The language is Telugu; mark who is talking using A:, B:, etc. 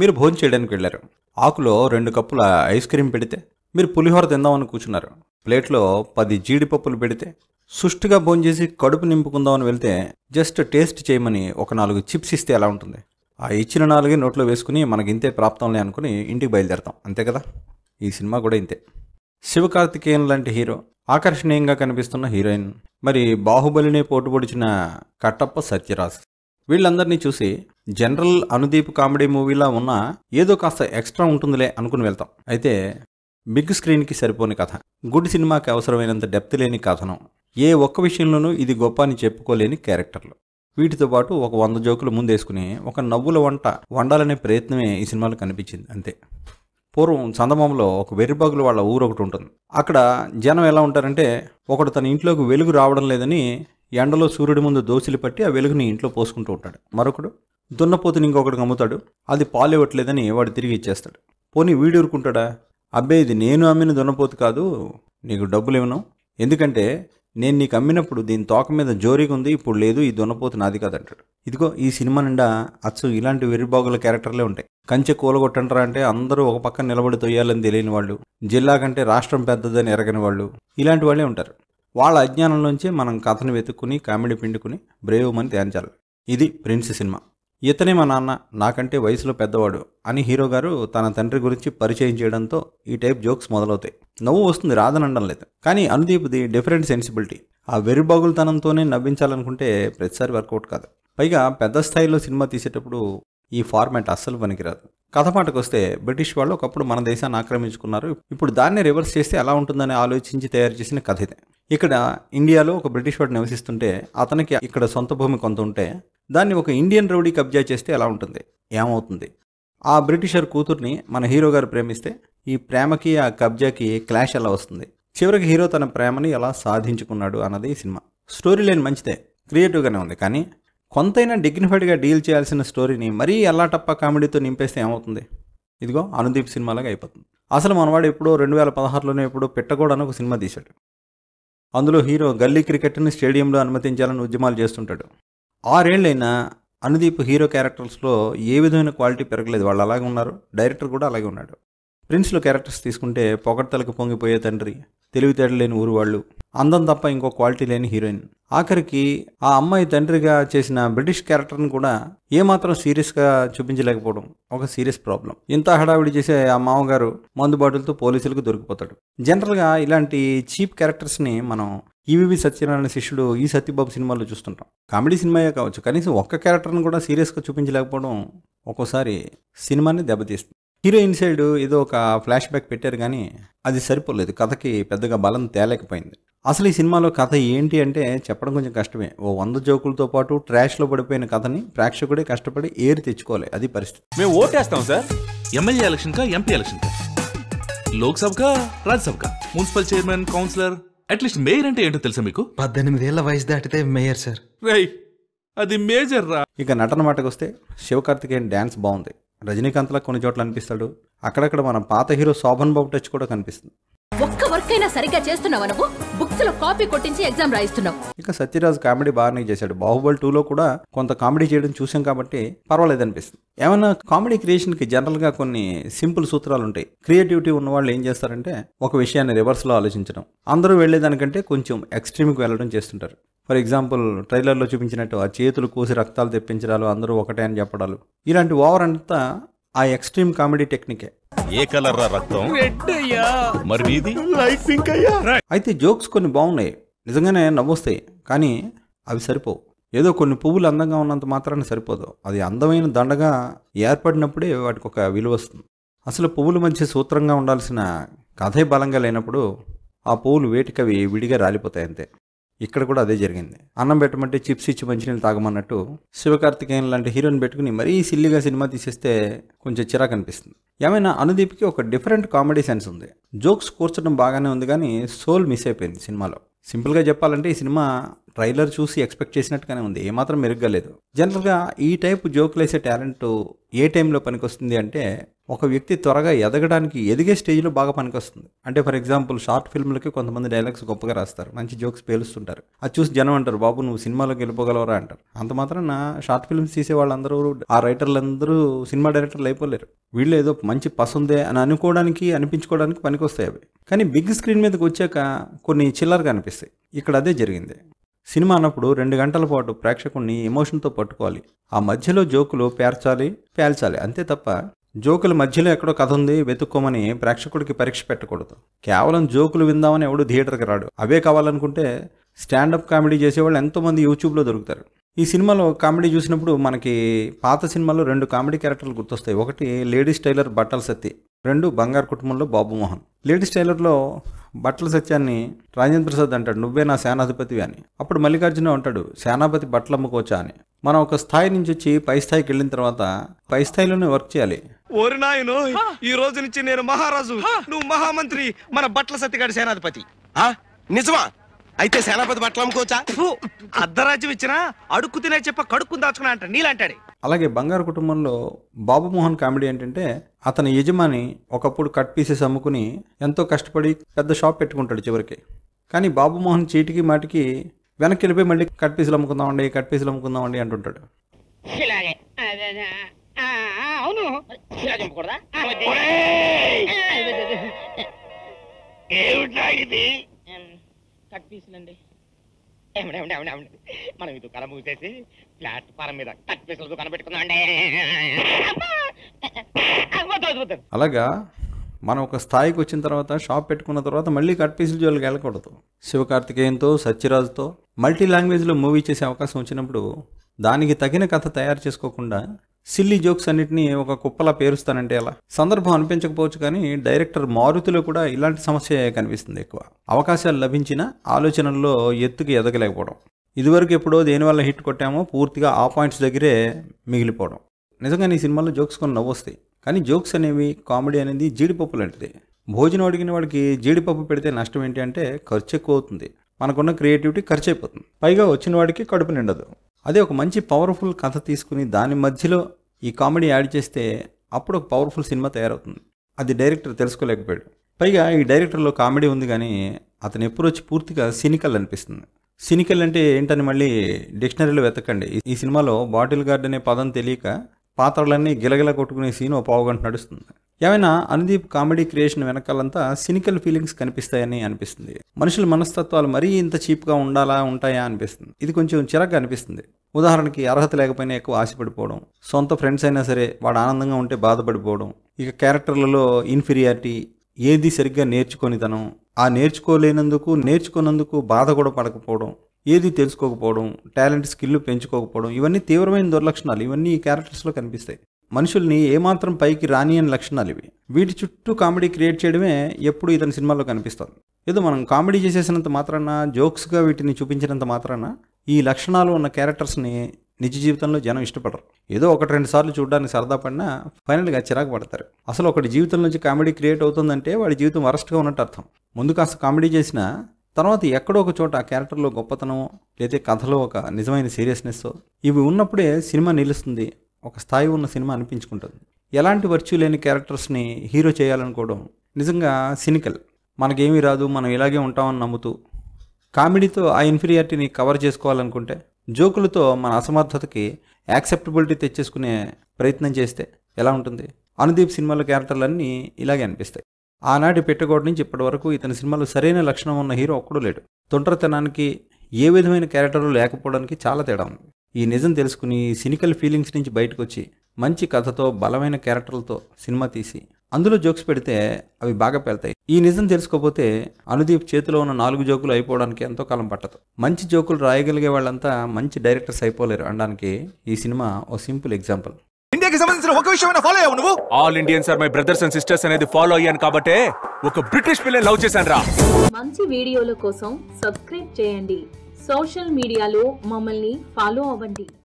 A: మీరు భోజనం చేయడానికి వెళ్ళారు ఆకులో రెండు కప్పుల ఐస్ క్రీమ్ పెడితే మీరు పులిహోర తిందామని కూర్చున్నారు ప్లేట్లో పది జీడిపప్పులు పెడితే సుష్టిగా భోంచేసి కడుపు నింపుకుందామని వెళ్తే జస్ట్ టేస్ట్ చేయమని ఒక నాలుగు చిప్స్ ఇస్తే ఎలా ఉంటుంది ఆ ఇచ్చిన నాలుగే నోట్లో వేసుకుని మనకి ఇంతే ప్రాప్తంలే అనుకుని ఇంటికి బయలుదేరతాం అంతే కదా ఈ సినిమా కూడా ఇంతే శివకార్తికేయన్ లాంటి హీరో ఆకర్షణీయంగా కనిపిస్తున్న హీరోయిన్ మరి బాహుబలినే పొడిచిన కట్టప్ప సత్యరాజ్ వీళ్ళందరినీ చూసి జనరల్ అనుదీప్ కామెడీ మూవీలా ఉన్న ఏదో కాస్త ఎక్స్ట్రా ఉంటుందిలే అనుకుని వెళ్తాం అయితే బిగ్ స్క్రీన్కి సరిపోని కథ గుడ్ సినిమాకి అవసరమైనంత డెప్త్ లేని కథను ఏ ఒక్క విషయంలోనూ ఇది గొప్ప అని చెప్పుకోలేని క్యారెక్టర్లు వీటితో పాటు ఒక వంద జోకులు ముందేసుకుని ఒక నవ్వుల వంట వండాలనే ప్రయత్నమే ఈ సినిమాలో కనిపించింది అంతే పూర్వం చందమామలో ఒక వెర్రిబాగులు వాళ్ళ ఊరు ఒకటి ఉంటుంది అక్కడ జనం ఎలా ఉంటారంటే ఒకడు తన ఇంట్లోకి వెలుగు రావడం లేదని ఎండలో సూర్యుడి ముందు దోశలు పట్టి ఆ వెలుగుని ఇంట్లో పోసుకుంటూ ఉంటాడు మరొకడు దున్నపోతుని ఇంకొకడికి అమ్ముతాడు అది పాలు ఇవ్వట్లేదని వాడు తిరిగి ఇచ్చేస్తాడు పోనీ వీడు ఊరుకుంటాడా అబ్బే ఇది నేను అమ్మిన దున్నపోతు కాదు నీకు డబ్బులు ఇవ్వను ఎందుకంటే నేను నీకు అమ్మినప్పుడు దీని తోక మీద జోరీగా ఉంది ఇప్పుడు లేదు ఈ దున్నపోతు నాది కాదంటాడు ఇదిగో ఈ సినిమా నిండా అచ్చు ఇలాంటి వెర్రిబాగుల క్యారెక్టర్లే ఉంటాయి కంచె కూలగొట్టంటారా అంటే అందరూ ఒక పక్క నిలబడి తొయ్యాలని తెలియని వాళ్ళు జిల్లా కంటే రాష్ట్రం పెద్దదని ఎరగని వాళ్ళు ఇలాంటి వాళ్ళే ఉంటారు వాళ్ళ అజ్ఞానంలోంచి మనం కథను వెతుక్కుని కామెడీ పిండుకుని బ్రేవ్ మని తేంచాలి ఇది ప్రిన్స్ సినిమా ఇతనే మా నాన్న నాకంటే వయసులో పెద్దవాడు అని హీరో గారు తన తండ్రి గురించి పరిచయం చేయడంతో ఈ టైప్ జోక్స్ మొదలవుతాయి నవ్వు వస్తుంది రాదనడం లేదు కానీ అనుదీప్ది డిఫరెంట్ సెన్సిబిలిటీ ఆ వెర్రిబాగులతనంతోనే నవ్వించాలనుకుంటే ప్రతిసారి వర్కౌట్ కాదు పైగా పెద్ద స్థాయిలో సినిమా తీసేటప్పుడు ఈ ఫార్మాట్ అస్సలు పనికిరాదు కథ మాటకు వస్తే బ్రిటిష్ వాళ్ళు ఒకప్పుడు మన దేశాన్ని ఆక్రమించుకున్నారు ఇప్పుడు దాన్ని రివర్స్ చేస్తే ఎలా ఉంటుందని ఆలోచించి తయారు చేసిన కథ ఇది ఇక్కడ ఇండియాలో ఒక బ్రిటిష్ వాడు నివసిస్తుంటే అతనికి ఇక్కడ సొంత భూమి కొంత ఉంటే దాన్ని ఒక ఇండియన్ రౌడీ కబ్జా చేస్తే ఎలా ఉంటుంది ఏమవుతుంది ఆ బ్రిటిషర్ కూతుర్ని మన హీరో గారు ప్రేమిస్తే ఈ ప్రేమకి ఆ కబ్జాకి క్లాష్ ఎలా వస్తుంది చివరికి హీరో తన ప్రేమని ఎలా సాధించుకున్నాడు అన్నది ఈ సినిమా స్టోరీ లైన్ మంచిదే క్రియేటివ్గానే ఉంది కానీ కొంతైనా డిగ్నిఫైడ్గా డీల్ చేయాల్సిన స్టోరీని మరీ టప్ప కామెడీతో నింపేస్తే ఏమవుతుంది ఇదిగో అనుదీప్ సినిమాలాగా అయిపోతుంది అసలు మనవాడు ఎప్పుడో రెండు వేల పదహారులోనే ఎప్పుడో పెట్టకూడని ఒక సినిమా తీశాడు అందులో హీరో గల్లీ క్రికెట్ని స్టేడియంలో అనుమతించాలని ఉద్యమాలు చేస్తుంటాడు ఆరేళ్ళైనా అనుదీప్ హీరో క్యారెక్టర్స్లో ఏ విధమైన క్వాలిటీ పెరగలేదు వాళ్ళు అలాగే ఉన్నారు డైరెక్టర్ కూడా అలాగే ఉన్నాడు ప్రిన్స్లో క్యారెక్టర్స్ తీసుకుంటే పొగడ్తలకు పొంగిపోయే తండ్రి తెలివితేటలు లేని ఊరు వాళ్ళు అందం తప్ప ఇంకో క్వాలిటీ లేని హీరోయిన్ ఆఖరికి ఆ అమ్మాయి తండ్రిగా చేసిన బ్రిటిష్ క్యారెక్టర్ని కూడా ఏమాత్రం సీరియస్గా చూపించలేకపోవడం ఒక సీరియస్ ప్రాబ్లం ఇంత హడావిడి చేసే ఆ మామగారు మందు బాటిల్తో పోలీసులకు దొరికిపోతాడు జనరల్గా ఇలాంటి చీప్ క్యారెక్టర్స్ని మనం ఈవీవి సత్యనారాయణ శిష్యుడు ఈ సత్యబాబు సినిమాలో చూస్తుంటాం కామెడీ సినిమాయే కావచ్చు కనీసం ఒక్క క్యారెక్టర్ని కూడా సీరియస్గా చూపించలేకపోవడం ఒక్కోసారి సినిమాని దెబ్బతీస్తుంది హీరోయిన్ సైడ్ ఏదో ఒక ఫ్లాష్ బ్యాక్ పెట్టారు కానీ అది సరిపోలేదు కథకి పెద్దగా బలం తేలేకపోయింది అసలు ఈ సినిమాలో కథ ఏంటి అంటే చెప్పడం కొంచెం కష్టమే ఓ వంద జోకులతో పాటు ట్రాష్లో పడిపోయిన కథని ప్రేక్షకుడే కష్టపడి ఏరి తెచ్చుకోవాలి అది పరిస్థితి మేము ఓటేస్తాం సార్ ఎమ్మెల్యే ఎలక్షన్ కా ఎంపీ ఎలక్షన్ కా లోక్సభ కా municipal chairman councillor at least mayor అంటే ఏంటో తెలుసా మీకు పద్దెనిమిది ఏళ్ళ వయసు దాటితే మేయర్ సార్ రై అది మేజర్ రా ఇక నటన మాటకు వస్తే శివకార్తికేయన్ డ్యాన్స్ బాగుంది రజనీకాంత్లా కొన్ని చోట్ల అనిపిస్తాడు అక్కడక్కడ మనం పాత హీరో శోభన్ బాబు టచ్ కూడా కనిపిస్తుంది ఒక్క వర్క్ అయినా సరిగ్గా చేస్తున్నావు బుక్స్ లో కాపీ కొట్టించి ఎగ్జామ్ రాయిస్తున్నావు ఇక సత్యరాజ్ కామెడీ బాగానే చేశాడు బాహుబలి టూలో కూడా కొంత కామెడీ చేయడం చూసాం కాబట్టి పర్వాలేదు అనిపిస్తుంది ఏమైనా కామెడీ క్రియేషన్ కి జనరల్ గా కొన్ని సింపుల్ సూత్రాలు ఉంటాయి క్రియేటివిటీ ఉన్న వాళ్ళు ఏం చేస్తారంటే ఒక విషయాన్ని రివర్స్ లో ఆలోచించడం అందరూ వెళ్లేదానికంటే కొంచెం ఎక్స్ట్రీమ్ కి వెళ్ళడం చేస్తుంటారు ఫర్ ఎగ్జాంపుల్ ట్రైలర్లో చూపించినట్టు ఆ చేతులు కోసి రక్తాలు తెప్పించడాలు అందరూ ఒకటే అని చెప్పడాలు ఇలాంటి ఓవర్ అంతా ఆ ఎక్స్ట్రీమ్ కామెడీ టెక్నికే ఏ కలర్ రక్తం అయితే జోక్స్ కొన్ని బాగున్నాయి నిజంగానే నవ్వొస్తాయి కానీ అవి సరిపోవు ఏదో కొన్ని పువ్వులు అందంగా ఉన్నంత మాత్రాన సరిపోదు అది అందమైన దండగా ఏర్పడినప్పుడే వాటికి ఒక విలువ వస్తుంది అసలు పువ్వుల మధ్య సూత్రంగా ఉండాల్సిన కథే బలంగా లేనప్పుడు ఆ పువ్వులు వేటికవి విడిగా రాలిపోతాయి అంతే ఇక్కడ కూడా అదే జరిగింది అన్నం పెట్టమంటే చిప్స్ ఇచ్చి మంచినీళ్ళు తాగమన్నట్టు శివకార్తికేయన్ లాంటి హీరోని పెట్టుకుని మరీ సిల్లీగా సినిమా తీసేస్తే కొంచెం చిరాకు అనిపిస్తుంది ఏమైనా అనుదీప్కి ఒక డిఫరెంట్ కామెడీ సెన్స్ ఉంది జోక్స్ కూర్చడం బాగానే ఉంది కానీ సోల్ మిస్ అయిపోయింది సినిమాలో సింపుల్గా చెప్పాలంటే ఈ సినిమా ట్రైలర్ చూసి ఎక్స్పెక్ట్ చేసినట్టుగానే ఉంది ఏమాత్రం మెరుగ్గా లేదు జనరల్గా ఈ టైప్ జోకులు వేసే టాలెంట్ ఏ టైంలో పనికొస్తుంది అంటే ఒక వ్యక్తి త్వరగా ఎదగడానికి ఎదిగే స్టేజ్లో బాగా పనికొస్తుంది అంటే ఫర్ ఎగ్జాంపుల్ షార్ట్ ఫిల్మ్లకి కొంతమంది డైలాగ్స్ గొప్పగా రాస్తారు మంచి జోక్స్ పేలుస్తుంటారు అది చూసి జనం అంటారు బాబు నువ్వు సినిమాలకు వెళ్ళిపోగలవరా అంటారు అంత మాత్రం నా షార్ట్ ఫిల్మ్స్ తీసే వాళ్ళందరూ ఆ రైటర్లందరూ సినిమా డైరెక్టర్లు అయిపోలేరు వీళ్ళు ఏదో మంచి పసుందే అని అనుకోవడానికి అనిపించుకోవడానికి పనికొస్తాయి అవి కానీ బిగ్ స్క్రీన్ మీదకి వచ్చాక కొన్ని చిల్లరగా అనిపిస్తాయి ఇక్కడ అదే జరిగింది సినిమా అన్నప్పుడు రెండు గంటల పాటు ప్రేక్షకుడిని ఎమోషన్తో పట్టుకోవాలి ఆ మధ్యలో జోకులు పేర్చాలి పేల్చాలి అంతే తప్ప జోకుల మధ్యలో ఎక్కడో కథ ఉంది వెతుక్కోమని ప్రేక్షకుడికి పరీక్ష పెట్టకూడదు కేవలం జోకులు విందామని ఎవడు థియేటర్కి రాడు అవే కావాలనుకుంటే స్టాండప్ కామెడీ చేసేవాళ్ళు ఎంతోమంది యూట్యూబ్లో దొరుకుతారు ఈ సినిమాలో కామెడీ చూసినప్పుడు మనకి పాత సినిమాలో రెండు కామెడీ క్యారెక్టర్లు గుర్తొస్తాయి ఒకటి లేడీస్ టైలర్ బట్టల సత్తి రెండు బంగారు కుటుంబంలో బాబుమోహన్ లేడీస్ టైలర్లో బట్టల సత్యాన్ని రాజేంద్ర ప్రసాద్ అంటాడు నువ్వే నా సేనాధిపతివి అని అప్పుడు మల్లికార్జున అంటాడు సేనాపతి బట్టలు అమ్ముకోవచ్చా అని మనం ఒక స్థాయి నుంచి వచ్చి పై స్థాయికి వెళ్ళిన తర్వాత పై స్థాయిలోనే వర్క్ చేయాలి ఓరి నాయను ఈ రోజు నుంచి నేను మహారాజు నువ్వు మహామంత్రి మన బట్ల సత్తిగాడి సేనాధిపతి నిజమా అయితే సేనాపతి బట్టలు అమ్ముకోవచ్చా అర్ధరాజ్యం ఇచ్చినా అడుక్కు తినే చెప్ప కడుక్కుని దాచుకున్నా అంట నీలాంటాడు అలాగే బంగారు కుటుంబంలో బాబు మోహన్ కామెడీ ఏంటంటే అతని యజమాని ఒకప్పుడు కట్ పీసెస్ అమ్ముకుని ఎంతో కష్టపడి పెద్ద షాప్ పెట్టుకుంటాడు చివరికి కానీ బాబు మోహన్ చీటికి మాటికి వెనక్కి వెళ్ళిపోయి మళ్ళీ కట్ పీసులు అమ్ముకుందామండి కట్ పీసులు అమ్ముకుందామండి అంటుంటాడు మనం ఇది కల మూసేసి ప్లాట్ఫారం మీద కట్ పీసులు కనబెట్టుకున్నాం అలాగా మనం ఒక స్థాయికి వచ్చిన తర్వాత షాప్ పెట్టుకున్న తర్వాత మళ్ళీ కట్ పీసులు జోలికి వెళ్ళకూడదు శివకార్తికేయంతో సత్యరాజుతో మల్టీ లాంగ్వేజ్లో మూవీ చేసే అవకాశం వచ్చినప్పుడు దానికి తగిన కథ తయారు చేసుకోకుండా సిల్లీ జోక్స్ అన్నింటినీ ఒక కుప్పలా పేరుస్తానంటే ఎలా సందర్భం అనిపించకపోవచ్చు కానీ డైరెక్టర్ మారుతిలో కూడా ఇలాంటి సమస్య కనిపిస్తుంది ఎక్కువ అవకాశాలు లభించిన ఆలోచనల్లో ఎత్తుకి ఎదగలేకపోవడం ఇదివరకు ఎప్పుడో దేనివల్ల హిట్ కొట్టామో పూర్తిగా ఆ పాయింట్స్ దగ్గరే మిగిలిపోవడం నిజంగా నీ సినిమాలో జోక్స్ కొన్ని నవ్వొస్తాయి కానీ జోక్స్ అనేవి కామెడీ అనేది జీడిపప్పు లాంటిది భోజనం అడిగిన వాడికి జీడిపప్పు పెడితే నష్టం ఏంటి అంటే ఖర్చు ఎక్కువ అవుతుంది మనకున్న క్రియేటివిటీ ఖర్చు అయిపోతుంది పైగా వచ్చిన వాడికి కడుపు నిండదు అదే ఒక మంచి పవర్ఫుల్ కథ తీసుకుని దాని మధ్యలో ఈ కామెడీ యాడ్ చేస్తే అప్పుడు ఒక పవర్ఫుల్ సినిమా తయారవుతుంది అది డైరెక్టర్ తెలుసుకోలేకపోయాడు పైగా ఈ డైరెక్టర్లో కామెడీ ఉంది కానీ ఎప్పుడు వచ్చి పూర్తిగా సినికల్ అనిపిస్తుంది సినికల్ అంటే ఏంటని మళ్ళీ డిక్షనరీలో వెతకండి ఈ సినిమాలో బాటిల్ గార్డ్ అనే పదం తెలియక పాత్రలన్నీ గిలగిల కొట్టుకునే సీన్ ఓ పావుగంట నడుస్తుంది ఏమైనా అనుదీప్ కామెడీ క్రియేషన్ వెనకాలంతా సినికల్ ఫీలింగ్స్ కనిపిస్తాయని అనిపిస్తుంది మనుషుల మనస్తత్వాలు మరీ ఇంత చీప్గా ఉండాలా ఉంటాయా అనిపిస్తుంది ఇది కొంచెం చిరాగ్గా అనిపిస్తుంది ఉదాహరణకి అర్హత లేకపోయినా ఎక్కువ ఆశపడిపోవడం సొంత ఫ్రెండ్స్ అయినా సరే వాడు ఆనందంగా ఉంటే బాధపడిపోవడం ఇక క్యారెక్టర్లలో ఇన్ఫీరియారిటీ ఏది సరిగ్గా నేర్చుకొని తనం ఆ నేర్చుకోలేనందుకు నేర్చుకున్నందుకు బాధ కూడా పడకపోవడం ఏది తెలుసుకోకపోవడం టాలెంట్ స్కిల్ పెంచుకోకపోవడం ఇవన్నీ తీవ్రమైన దుర్లక్షణాలు ఇవన్నీ ఈ క్యారెక్టర్స్లో కనిపిస్తాయి మనుషుల్ని ఏమాత్రం పైకి రాని అని లక్షణాలు ఇవి వీటి చుట్టూ కామెడీ క్రియేట్ చేయడమే ఎప్పుడు ఇతని సినిమాల్లో కనిపిస్తుంది ఏదో మనం కామెడీ చేసేసినంత మాత్రాన జోక్స్గా వీటిని చూపించినంత మాత్రాన ఈ లక్షణాలు ఉన్న క్యారెక్టర్స్ని నిజ జీవితంలో జనం ఇష్టపడరు ఏదో ఒకటి రెండు సార్లు చూడడానికి సరదా పడినా ఫైనల్గా చిరాకు పడతారు అసలు ఒకటి జీవితం నుంచి కామెడీ క్రియేట్ అవుతుందంటే వాడి జీవితం వరస్ట్గా ఉన్నట్టు అర్థం ముందు కాస్త కామెడీ చేసినా తర్వాత ఎక్కడో ఒక చోట ఆ క్యారెక్టర్లో గొప్పతనం లేదా కథలో ఒక నిజమైన సీరియస్నెస్ ఇవి ఉన్నప్పుడే సినిమా నిలుస్తుంది ఒక స్థాయి ఉన్న సినిమా అనిపించుకుంటుంది ఎలాంటి వర్చ్యూ లేని క్యారెక్టర్స్ని హీరో చేయాలనుకోవడం నిజంగా సినికల్ మనకేమీ రాదు మనం ఇలాగే ఉంటామని నమ్ముతూ కామెడీతో ఆ ఇన్ఫీరియారిటీని కవర్ చేసుకోవాలనుకుంటే జోకులతో మన అసమర్థతకి యాక్సెప్టబిలిటీ తెచ్చేసుకునే ప్రయత్నం చేస్తే ఎలా ఉంటుంది అనుదీప్ సినిమాలో క్యారెక్టర్లన్నీ ఇలాగే అనిపిస్తాయి ఆనాటి పెట్టగోడ నుంచి ఇప్పటి వరకు ఇతని సినిమాలో సరైన లక్షణం ఉన్న హీరో ఒక్కడూ లేడు తొంటరితనానికి ఏ విధమైన క్యారెక్టర్లు లేకపోవడానికి చాలా తేడా ఉంది ఈ నిజం తెలుసుకుని సినికల్ ఫీలింగ్స్ నుంచి బయటకు వచ్చి మంచి కథతో బలమైన క్యారెక్టర్లతో సినిమా తీసి అందులో జోక్స్ పెడితే అవి బాగా పెళ్తాయి ఈ నిజం తెలుసుకోకపోతే అనుదీప్ చేతిలో ఉన్న నాలుగు జోకులు అయిపోవడానికి ఎంతో కాలం పట్టదు మంచి జోకులు రాయగలిగే వాళ్ళంతా మంచి డైరెక్టర్స్ అయిపోలేరు అనడానికి ఈ సినిమా ఓ సింపుల్ ఎగ్జాంపుల్ ఇండియాకి సంబంధించిన ఒక విషయమైనా ఫాలో అయ్యావు నువ్వు all Indians are my brothers and sisters అనేది ఫాలో అయ్యాను కాబట్టి ఒక బ్రిటిష్ పిల్లని లవ్ చేశాను రా మంచి వీడియోల కోసం సబ్స్క్రైబ్ చేయండి సోషల్ మీడియాలో మమ్మల్ని ఫాలో అవ్వండి